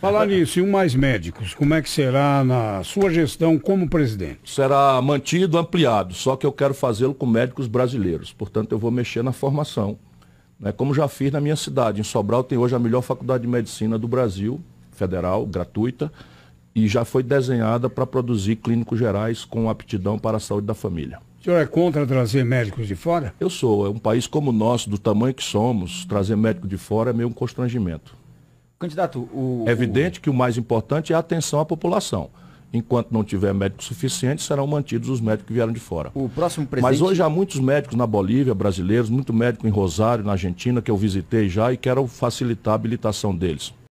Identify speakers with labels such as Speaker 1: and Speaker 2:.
Speaker 1: Falar é nisso, e um mais médicos, como é que será na sua gestão como presidente?
Speaker 2: Será mantido, ampliado, só que eu quero fazê-lo com médicos brasileiros. Portanto, eu vou mexer na formação. Né? Como já fiz na minha cidade. Em Sobral tem hoje a melhor faculdade de medicina do Brasil, federal, gratuita, e já foi desenhada para produzir clínicos gerais com aptidão para a saúde da família. O senhor é contra trazer médicos de fora? Eu sou. É um país como o nosso, do tamanho que somos, trazer médico de fora é meio um constrangimento.
Speaker 3: Candidato, o.
Speaker 2: É evidente que o mais importante é a atenção à população. Enquanto não tiver médico suficiente, serão mantidos os médicos que vieram de fora. O
Speaker 4: próximo presidente... Mas hoje
Speaker 2: há muitos médicos na Bolívia, brasileiros, muito médico em Rosário, na Argentina, que eu visitei já e quero facilitar a habilitação deles.